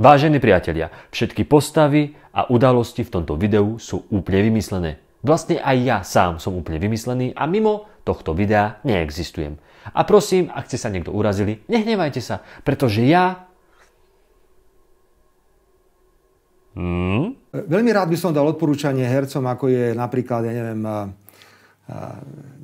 Vážení priatelia, všetky postavy a udalosti v tomto videu sú úplne vymyslené. Vlastne aj ja sám som úplne vymyslený a mimo tohto videa neexistujem. A prosím, ak ste sa niekto urazili, nehnevajte sa, pretože ja... Hmm? Veľmi rád by som dal odporúčanie hercom, ako je napríklad, ja neviem, eh, eh,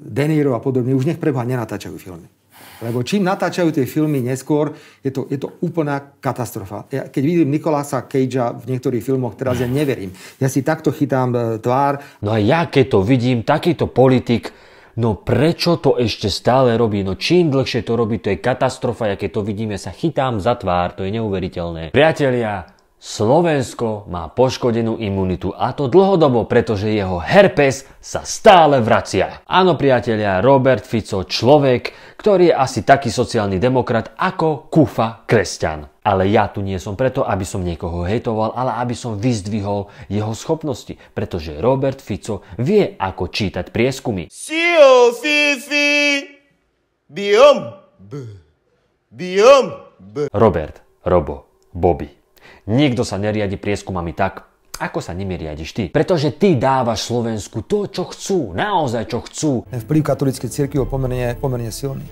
De Niro a podobne. Už nech preboha nenatáčajú filmy. Lebo čím natáčajú tie filmy neskôr, je to, je to úplná katastrofa. Ja, keď vidím Nikolasa Cagea v niektorých filmoch, teraz ja neverím. Ja si takto chytám e, tvár. No a ja keď to vidím, takýto politik, no prečo to ešte stále robí? No čím dlhšie to robí, to je katastrofa, ja keď to vidím, ja sa chytám za tvár, to je neuveriteľné. Priatelia, Slovensko má poškodenú imunitu a to dlhodobo, pretože jeho herpes sa stále vracia. Áno priatelia, Robert Fico človek, ktorý je asi taký sociálny demokrat ako Kufa Kresťan. Ale ja tu nie som preto, aby som niekoho hejtoval, ale aby som vyzdvihol jeho schopnosti, pretože Robert Fico vie, ako čítať prieskumy. Sio, fifi, biom, b, biom, b. Robert, Robo, Bobby. Nikto sa neriadi prieskumami tak, ako sa nimi riadiš ty. Pretože ty dávaš Slovensku to, čo chcú, naozaj čo chcú. Vplyv katolíckej cirkvi bol pomerne, pomerne silný.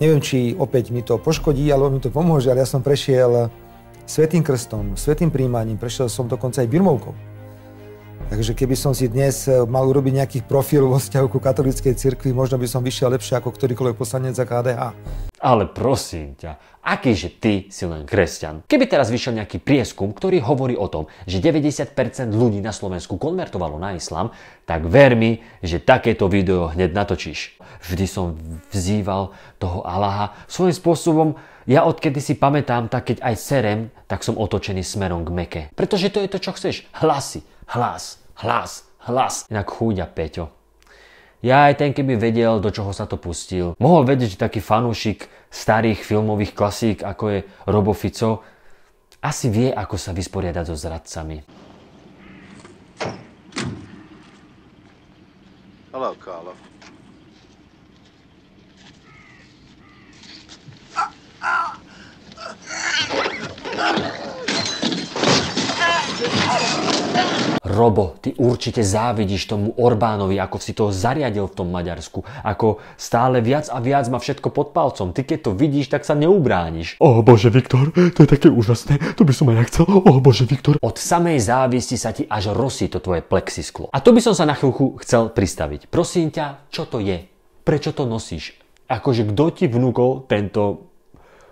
Neviem, či opäť mi to poškodí, alebo mi to pomôže, ale ja som prešiel svetým krstom, svetým príjmaním, prešiel som dokonca aj birmovkou. Takže keby som si dnes eh, mal urobiť nejaký profil vo vzťahu ku katolíckej cirkvi, možno by som vyšiel lepšie ako ktorýkoľvek poslanec za KDH. Ale prosím ťa, akýže ty si len kresťan? Keby teraz vyšiel nejaký prieskum, ktorý hovorí o tom, že 90% ľudí na Slovensku konvertovalo na islam, tak ver mi, že takéto video hneď natočíš. Vždy som vzýval toho Allaha. Svojím spôsobom, ja odkedy si pamätám, tak keď aj serem, tak som otočený smerom k meke. Pretože to je to, čo chceš. Hlasy, hlas, hlas, hlas. Inak chúďa, Peťo. Ja aj ten keby vedel, do čoho sa to pustil. Mohol vedieť, že taký fanúšik starých filmových klasík, ako je Robo Fico, asi vie, ako sa vysporiadať so zradcami. Hello, Carlo. Robo, ty určite závidíš tomu Orbánovi, ako si to zariadil v tom Maďarsku, ako stále viac a viac má všetko pod palcom. Ty keď to vidíš, tak sa neubrániš. O oh, bože, Viktor, to je také úžasné, to by som aj ja chcel. O oh, bože, Viktor. Od samej závisti sa ti až rosí to tvoje plexisklo. A to by som sa na chvíľku chcel pristaviť. Prosím ťa, čo to je? Prečo to nosíš? Akože kto ti vnúkol tento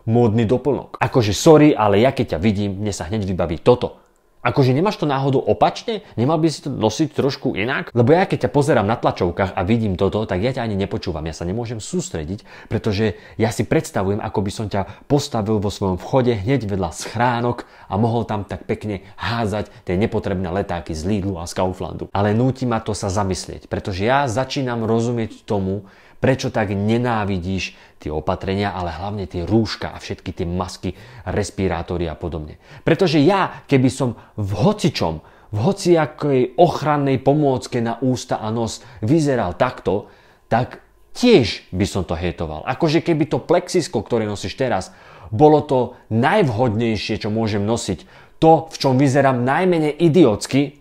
módny doplnok? Akože sorry, ale ja keď ťa vidím, mne sa hneď vybaví toto Akože nemáš to náhodu opačne? Nemal by si to nosiť trošku inak? Lebo ja keď ťa pozerám na tlačovkách a vidím toto, tak ja ťa ani nepočúvam. Ja sa nemôžem sústrediť, pretože ja si predstavujem, ako by som ťa postavil vo svojom vchode hneď vedľa schránok a mohol tam tak pekne házať tie nepotrebné letáky z Lidlu a z Kauflandu. Ale núti ma to sa zamyslieť, pretože ja začínam rozumieť tomu, Prečo tak nenávidíš tie opatrenia, ale hlavne tie rúška a všetky tie masky, respirátory a podobne? Pretože ja, keby som v hocičom, v hociakej ochrannej pomôcke na ústa a nos vyzeral takto, tak tiež by som to hejtoval. Akože keby to plexisko, ktoré nosíš teraz, bolo to najvhodnejšie, čo môžem nosiť, to, v čom vyzerám najmenej idiotsky,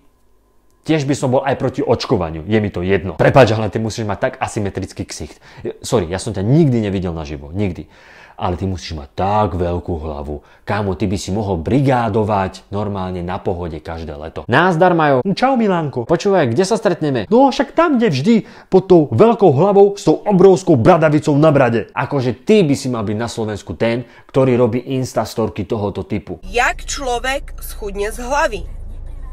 Tiež by som bol aj proti očkovaniu, je mi to jedno. Prepač, ale ty musíš mať tak asymetrický ksicht. Sorry, ja som ťa nikdy nevidel naživo, nikdy. Ale ty musíš mať tak veľkú hlavu. Kámo, ty by si mohol brigádovať normálne na pohode každé leto. Názdar Majo. Čau Milánko. Počúvaj, kde sa stretneme? No však tam, kde vždy, pod tou veľkou hlavou s tou obrovskou bradavicou na brade. Akože ty by si mal byť na Slovensku ten, ktorý robí instastorky tohoto typu. Jak človek schudne z hlavy?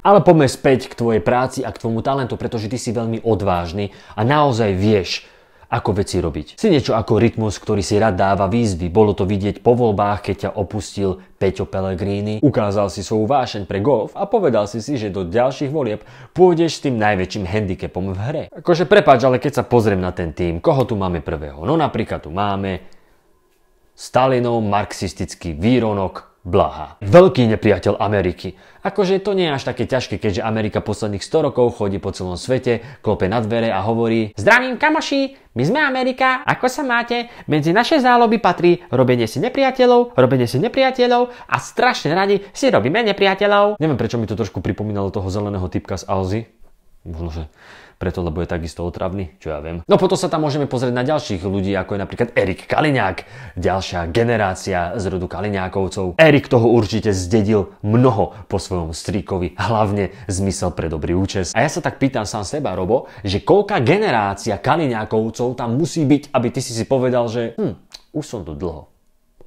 Ale poďme späť k tvojej práci a k tvojmu talentu, pretože ty si veľmi odvážny a naozaj vieš, ako veci robiť. Si niečo ako rytmus, ktorý si rád dáva výzvy. Bolo to vidieť po voľbách, keď ťa opustil Peťo Pellegrini, ukázal si svoju vášeň pre golf a povedal si si, že do ďalších volieb pôjdeš s tým najväčším handicapom v hre. Akože prepáč, ale keď sa pozriem na ten tým, koho tu máme prvého? No napríklad tu máme Stalinov marxistický výronok Blaha. Veľký nepriateľ Ameriky. Akože to nie je až také ťažké, keďže Amerika posledných 100 rokov chodí po celom svete, klope na dvere a hovorí Zdravím kamoši, my sme Amerika, ako sa máte? Medzi naše záloby patrí robenie si nepriateľov, robenie si nepriateľov a strašne radi si robíme nepriateľov. Neviem prečo mi to trošku pripomínalo toho zeleného typka z Alzy. Možno, že preto lebo je takisto otravný, čo ja viem. No potom sa tam môžeme pozrieť na ďalších ľudí, ako je napríklad Erik Kaliňák, ďalšia generácia z rodu Kaliňákovcov. Erik toho určite zdedil mnoho po svojom strikovi, hlavne zmysel pre dobrý účes. A ja sa tak pýtam sám seba, Robo, že koľka generácia Kaliňákovcov tam musí byť, aby ty si si povedal, že hm, už som tu dlho.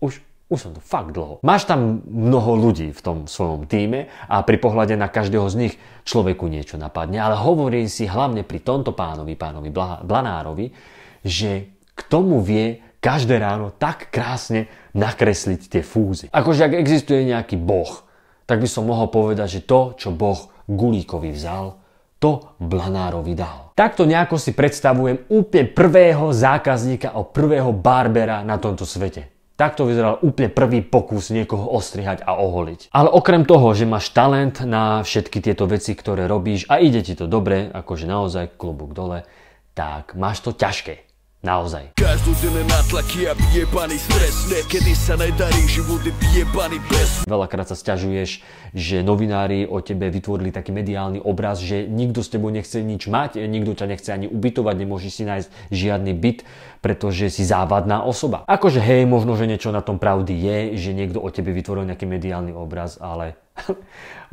Už, už som tu fakt dlho. Máš tam mnoho ľudí v tom svojom týme a pri pohľade na každého z nich človeku niečo napadne, ale hovorím si hlavne pri tomto pánovi, pánovi Blanárovi, že k tomu vie každé ráno tak krásne nakresliť tie fúzy. Akože ak existuje nejaký boh, tak by som mohol povedať, že to, čo boh Gulíkovi vzal, to Blanárovi dal. Takto nejako si predstavujem úplne prvého zákazníka a prvého barbera na tomto svete. Takto vyzeral úplne prvý pokus niekoho ostrihať a oholiť. Ale okrem toho, že máš talent na všetky tieto veci, ktoré robíš a ide ti to dobre, akože naozaj klobúk dole, tak máš to ťažké. Naozaj. Každodenné natlaky a vyjebaný stres, niekedy sa nedarí, život je vyjebaný bez... Veľakrát sa sťažuješ, že novinári o tebe vytvorili taký mediálny obraz, že nikto s tebou nechce nič mať, nikto ťa nechce ani ubytovať, nemôžeš si nájsť žiadny byt, pretože si závadná osoba. Akože hej, možno, že niečo na tom pravdy je, že niekto o tebe vytvoril nejaký mediálny obraz, ale...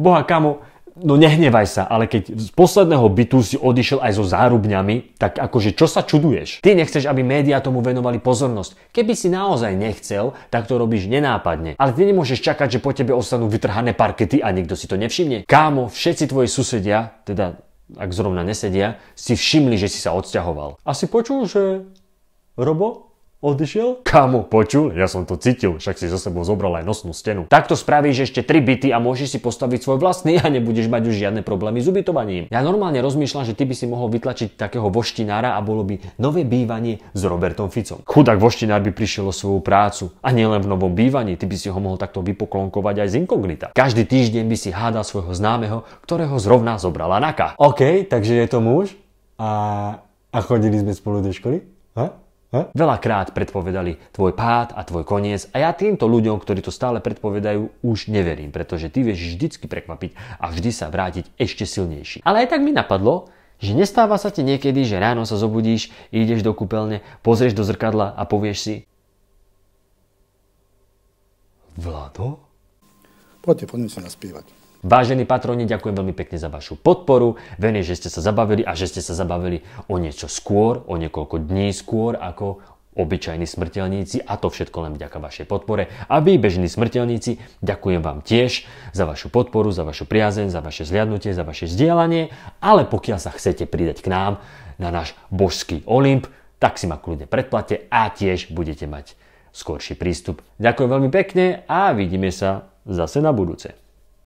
Boha kamo, no nehnevaj sa, ale keď z posledného bytu si odišiel aj so zárubňami, tak akože čo sa čuduješ? Ty nechceš, aby médiá tomu venovali pozornosť. Keby si naozaj nechcel, tak to robíš nenápadne. Ale ty nemôžeš čakať, že po tebe ostanú vytrhané parkety a nikto si to nevšimne. Kámo, všetci tvoji susedia, teda ak zrovna nesedia, si všimli, že si sa odsťahoval. A si počul, že Robo Odišiel? Kámo, počul? Ja som to cítil, však si za sebou zobral aj nosnú stenu. Takto spravíš ešte 3 byty a môžeš si postaviť svoj vlastný a nebudeš mať už žiadne problémy s ubytovaním. Ja normálne rozmýšľam, že ty by si mohol vytlačiť takého voštinára a bolo by nové bývanie s Robertom Ficom. Chudák voštinár by prišiel o svoju prácu a nielen v novom bývaní, ty by si ho mohol takto vypoklonkovať aj z inkognita. Každý týždeň by si hádal svojho známeho, ktorého zrovna zobrala Naka. OK, takže je to muž a, a chodili sme spolu do školy? Huh? Veľakrát predpovedali tvoj pád a tvoj koniec a ja týmto ľuďom, ktorí to stále predpovedajú, už neverím, pretože ty vieš vždycky prekvapiť a vždy sa vrátiť ešte silnejší. Ale aj tak mi napadlo, že nestáva sa ti niekedy, že ráno sa zobudíš, ideš do kúpeľne, pozrieš do zrkadla a povieš si Vlado? Poďte, poďme sa naspívať. Vážení patroni, ďakujem veľmi pekne za vašu podporu. Verím, že ste sa zabavili a že ste sa zabavili o niečo skôr, o niekoľko dní skôr, ako obyčajní smrteľníci a to všetko len vďaka vašej podpore. A vy, bežní smrteľníci, ďakujem vám tiež za vašu podporu, za vašu priazeň, za vaše zliadnutie, za vaše zdieľanie, ale pokiaľ sa chcete pridať k nám na náš božský Olymp, tak si ma kľudne predplate a tiež budete mať skorší prístup. Ďakujem veľmi pekne a vidíme sa zase na budúce.